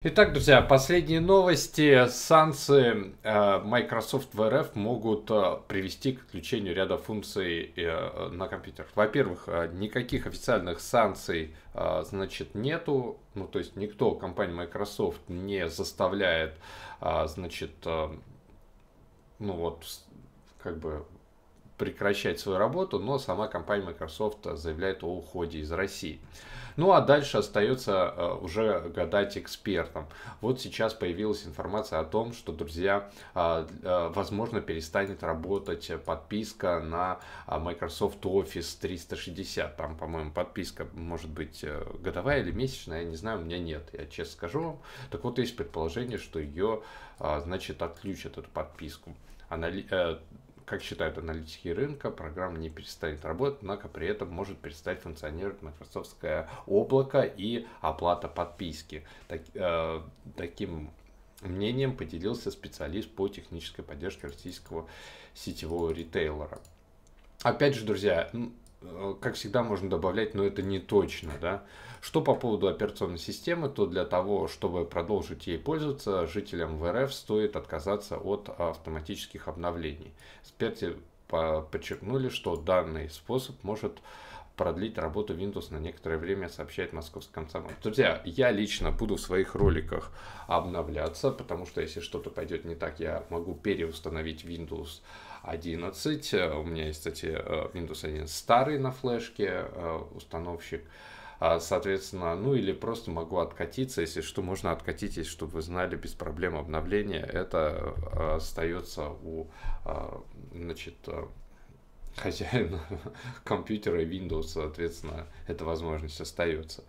Итак, друзья, последние новости. Санкции э, Microsoft в РФ могут э, привести к отключению ряда функций э, на компьютерах. Во-первых, никаких официальных санкций значит, нету. Ну, то есть никто, компания Microsoft не заставляет, значит, ну вот, как бы прекращать свою работу, но сама компания Microsoft а, заявляет о уходе из России. Ну а дальше остается а, уже гадать экспертам. Вот сейчас появилась информация о том, что, друзья, а, возможно, перестанет работать подписка на Microsoft Office 360. Там, по-моему, подписка может быть э, годовая или месячная, я не знаю, у меня нет, я честно скажу вам. Так вот, есть предположение, что ее, значит, отключат, эту подписку. Анали э, как считают аналитики рынка, программа не перестанет работать, однако при этом может перестать функционировать Microsoftское облако и оплата подписки. Так, э, таким мнением поделился специалист по технической поддержке российского сетевого ритейлера. Опять же, друзья, Э, как всегда, можно добавлять, но это не точно, да. Что по поводу операционной системы, то для того, чтобы продолжить ей пользоваться, жителям ВРФ стоит отказаться от автоматических обновлений. Эксперты а, подчеркнули, что данный способ может продлить работу Windows на некоторое время, сообщает Московский комсомол. Друзья, я лично буду в своих роликах обновляться, потому что если что-то пойдет не так, я могу переустановить Windows 11. Э, у меня есть, кстати, э, Windows 11 старый на флешке, э, установщик соответственно, ну или просто могу откатиться, если что, можно откатить, если чтобы вы знали без проблем обновления, это остается у, значит, хозяина компьютера Windows, соответственно, эта возможность остается.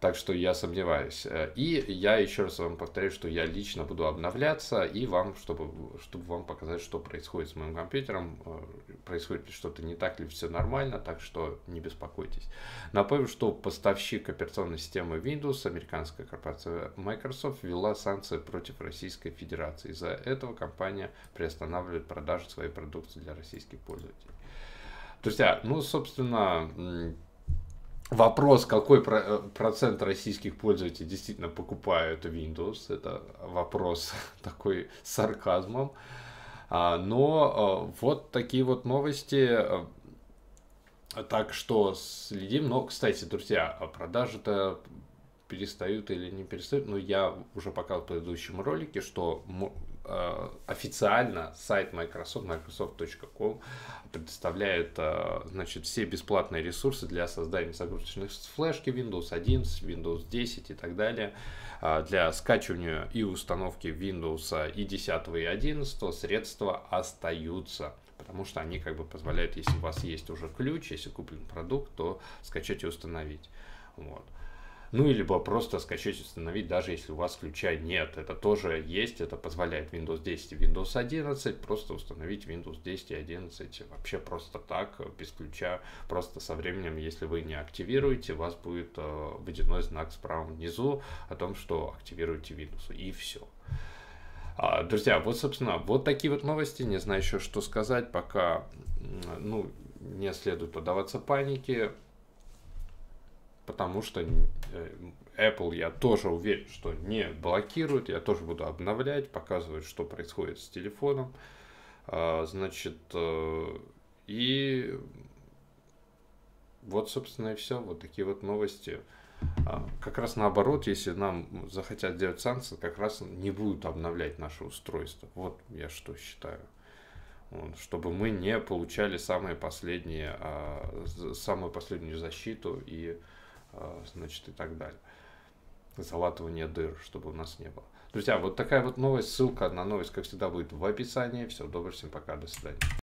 Так что я сомневаюсь. Э, и я еще раз вам повторю, что я лично буду обновляться и вам, чтобы, чтобы вам показать, что происходит с моим компьютером, э, происходит ли что-то не так, ли все нормально, так что не беспокойтесь. Напомню, что поставщик операционной системы Windows, американская корпорация Microsoft, ввела санкции против Российской Федерации. Из-за этого компания приостанавливает продажу своей продукции для российских пользователей. Друзья, ну, собственно, Вопрос, какой э, процент российских пользователей действительно покупают Windows, это вопрос такой с сарказмом. А, но э, вот такие вот новости. Э, так что следим. Но, кстати, друзья, а продажи-то перестают или не перестают. Но ну, я уже показал в предыдущем ролике, что Э, официально сайт Microsoft, microsoft.com предоставляет э, значит, все бесплатные ресурсы для создания загрузочных флешки Windows 11, Windows 10 и так далее, э, для скачивания и установки Windows и 10 и 11 средства остаются потому что они как бы позволяют, если у вас есть уже ключ, если куплен продукт, то скачать и установить. Вот. Ну, либо просто скачать и установить, даже если у вас ключа нет. Это тоже есть, это позволяет Windows 10 и Windows 11. Просто установить Windows 10 и 11 вообще просто так, без ключа. Просто со временем, если вы не активируете, у вас будет э, водяной знак справа внизу о том, что активируете Windows. И все. А, друзья, вот, собственно, вот такие вот новости. Не знаю еще, что сказать, пока, ну, не следует поддаваться панике потому что э, Apple, я тоже уверен, что не блокирует, я тоже буду обновлять, показывать, что происходит с телефоном. А, значит, э, и вот, собственно, и все. Вот такие вот новости. А, как раз наоборот, если нам захотят делать санкции, как раз не будут обновлять наше устройство. Вот я что считаю. Вот, чтобы мы не получали самые последние, а, самую последнюю защиту и а, значит, и так далее. Залатывание дыр, чтобы у нас не было. Друзья, вот такая вот новость, ссылка на новость, как всегда, будет в описании. Всего доброго, всем пока, до свидания.